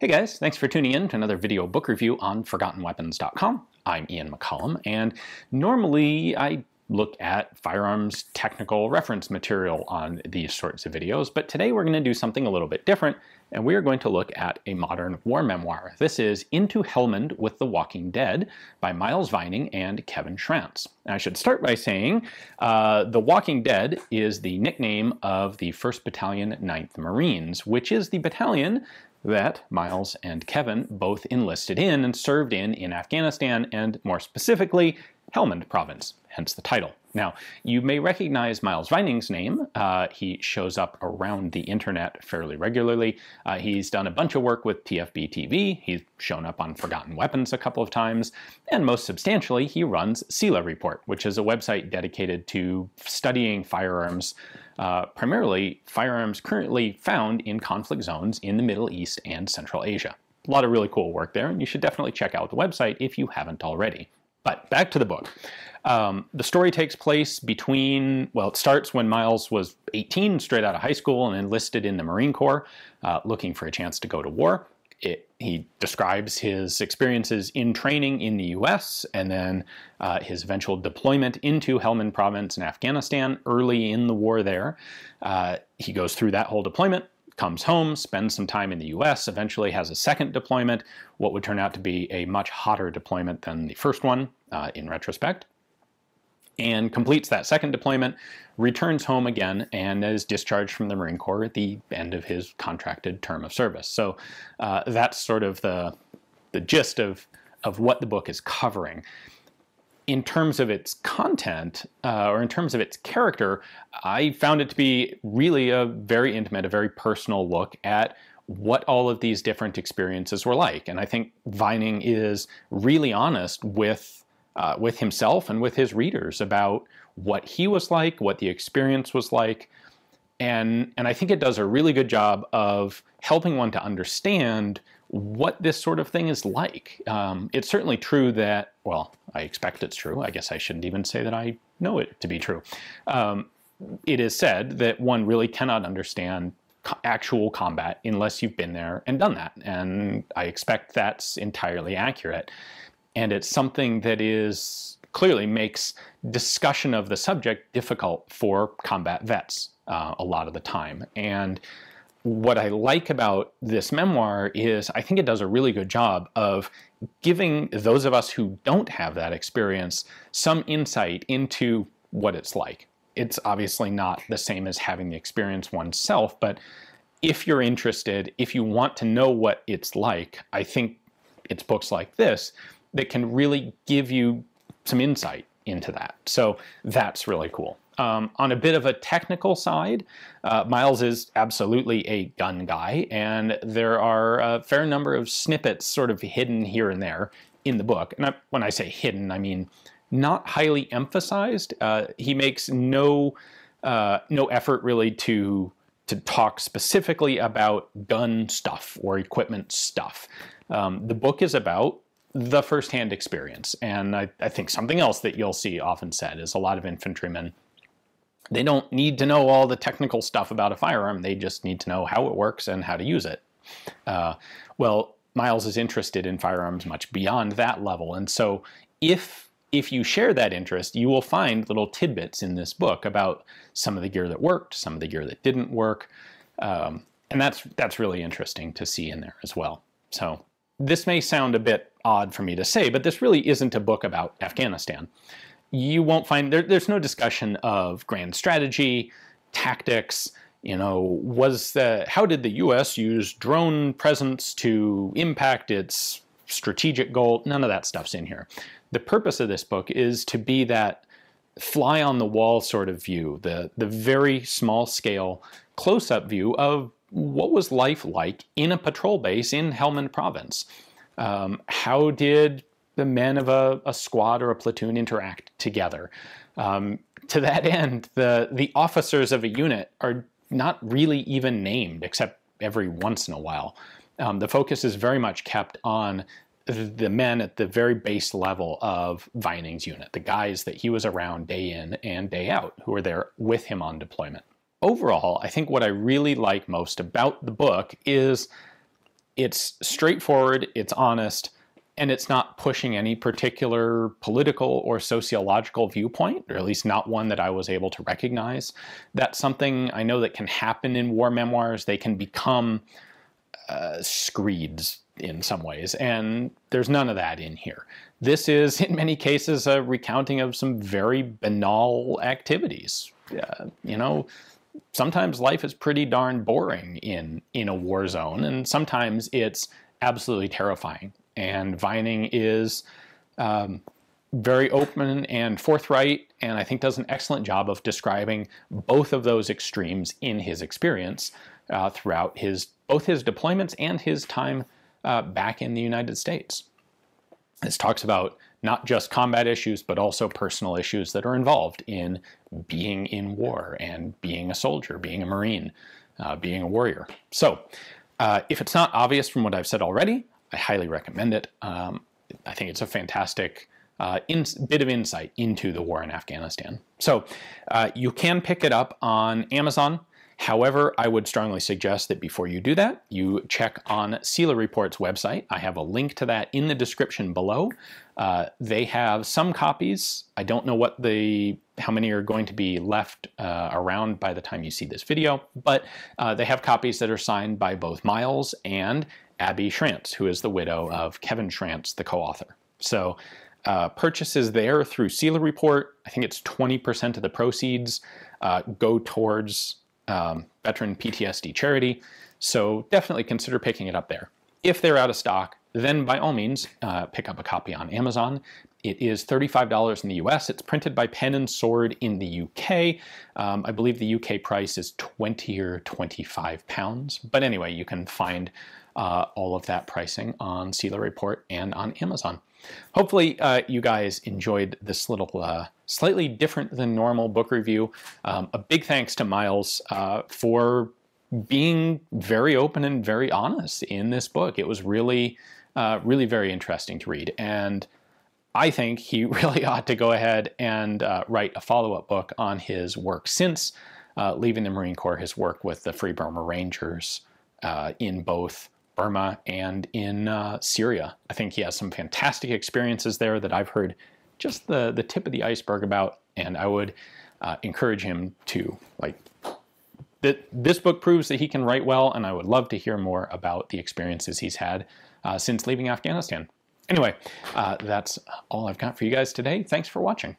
Hey guys, thanks for tuning in to another video book review on ForgottenWeapons.com. I'm Ian McCollum, and normally I look at firearms technical reference material on these sorts of videos, but today we're going to do something a little bit different, and we are going to look at a modern war memoir. This is Into Helmand with the Walking Dead by Miles Vining and Kevin Schrantz. And I should start by saying uh, The Walking Dead is the nickname of the 1st Battalion 9th Marines, which is the battalion that Miles and Kevin both enlisted in and served in in Afghanistan and, more specifically, Helmand Province, hence the title. Now, you may recognize Miles Vining's name. Uh, he shows up around the internet fairly regularly. Uh, he's done a bunch of work with TFB TV. He's shown up on Forgotten Weapons a couple of times. And most substantially, he runs SELA Report, which is a website dedicated to studying firearms uh, primarily firearms currently found in conflict zones in the Middle East and Central Asia. A lot of really cool work there, and you should definitely check out the website if you haven't already. But back to the book. Um, the story takes place between, well, it starts when Miles was 18, straight out of high school, and enlisted in the Marine Corps, uh, looking for a chance to go to war it, he describes his experiences in training in the US and then uh, his eventual deployment into Helmand province in Afghanistan early in the war there. Uh, he goes through that whole deployment, comes home, spends some time in the US, eventually has a second deployment, what would turn out to be a much hotter deployment than the first one uh, in retrospect and completes that second deployment, returns home again, and is discharged from the Marine Corps at the end of his contracted term of service. So uh, that's sort of the, the gist of, of what the book is covering. In terms of its content, uh, or in terms of its character, I found it to be really a very intimate, a very personal look at what all of these different experiences were like. And I think Vining is really honest with uh, with himself and with his readers about what he was like, what the experience was like. And, and I think it does a really good job of helping one to understand what this sort of thing is like. Um, it's certainly true that, well, I expect it's true. I guess I shouldn't even say that I know it to be true. Um, it is said that one really cannot understand actual combat unless you've been there and done that. And I expect that's entirely accurate and it's something that is clearly makes discussion of the subject difficult for combat vets uh, a lot of the time. And what I like about this memoir is I think it does a really good job of giving those of us who don't have that experience some insight into what it's like. It's obviously not the same as having the experience oneself, but if you're interested, if you want to know what it's like, I think it's books like this that can really give you some insight into that. So that's really cool. Um, on a bit of a technical side, uh, Miles is absolutely a gun guy, and there are a fair number of snippets sort of hidden here and there in the book. And I, when I say hidden, I mean not highly emphasized. Uh, he makes no uh, no effort really to to talk specifically about gun stuff or equipment stuff. Um, the book is about the firsthand experience. And I, I think something else that you'll see often said is a lot of infantrymen they don't need to know all the technical stuff about a firearm. They just need to know how it works and how to use it. Uh, well, Miles is interested in firearms much beyond that level. And so if if you share that interest, you will find little tidbits in this book about some of the gear that worked, some of the gear that didn't work. Um, and that's that's really interesting to see in there as well. So this may sound a bit odd for me to say, but this really isn't a book about Afghanistan. You won't find, there, there's no discussion of grand strategy, tactics, you know, was the, how did the US use drone presence to impact its strategic goal? None of that stuff's in here. The purpose of this book is to be that fly on the wall sort of view, the, the very small scale close up view of what was life like in a patrol base in Helmand province? Um, how did the men of a, a, squad or a platoon interact together? Um, to that end, the, the officers of a unit are not really even named except every once in a while. Um, the focus is very much kept on the men at the very base level of Vining's unit, the guys that he was around day in and day out who were there with him on deployment overall, I think what I really like most about the book is it's straightforward, it's honest, and it's not pushing any particular political or sociological viewpoint, or at least not one that I was able to recognize. That's something I know that can happen in war memoirs. They can become uh, screeds in some ways, and there's none of that in here. This is, in many cases, a recounting of some very banal activities. Uh, you know, sometimes life is pretty darn boring in in a war zone, and sometimes it's absolutely terrifying. And Vining is um, very open and forthright, and I think does an excellent job of describing both of those extremes in his experience uh, throughout his both his deployments and his time uh, back in the United States. This talks about not just combat issues, but also personal issues that are involved in being in war and being a soldier, being a Marine, uh, being a warrior. So, uh, if it's not obvious from what I've said already, I highly recommend it. Um, I think it's a fantastic uh, in, bit of insight into the war in Afghanistan. So, uh, you can pick it up on Amazon. However, I would strongly suggest that before you do that, you check on Sela Report's website. I have a link to that in the description below. Uh, they have some copies. I don't know what the how many are going to be left uh, around by the time you see this video, but uh, they have copies that are signed by both Miles and Abby Schrantz, who is the widow of Kevin Schrantz, the co-author. So uh, purchases there through Sela Report, I think it's 20% of the proceeds uh, go towards um, veteran PTSD charity. So definitely consider picking it up there. If they're out of stock, then by all means, uh, pick up a copy on Amazon. It is $35 in the US. It's printed by Pen and Sword in the UK. Um, I believe the UK price is 20 or 25 pounds. But anyway, you can find uh, all of that pricing on Sealer Report and on Amazon. Hopefully uh, you guys enjoyed this little uh, slightly different than normal book review. Um, a big thanks to Miles uh, for being very open and very honest in this book. It was really, uh, really very interesting to read. And I think he really ought to go ahead and uh, write a follow-up book on his work since uh, leaving the Marine Corps, his work with the Free Burma Rangers in both Burma and in uh, Syria. I think he has some fantastic experiences there that I've heard just the, the tip of the iceberg about, and I would uh, encourage him to like that. This book proves that he can write well, and I would love to hear more about the experiences he's had uh, since leaving Afghanistan. Anyway, uh, that's all I've got for you guys today. Thanks for watching.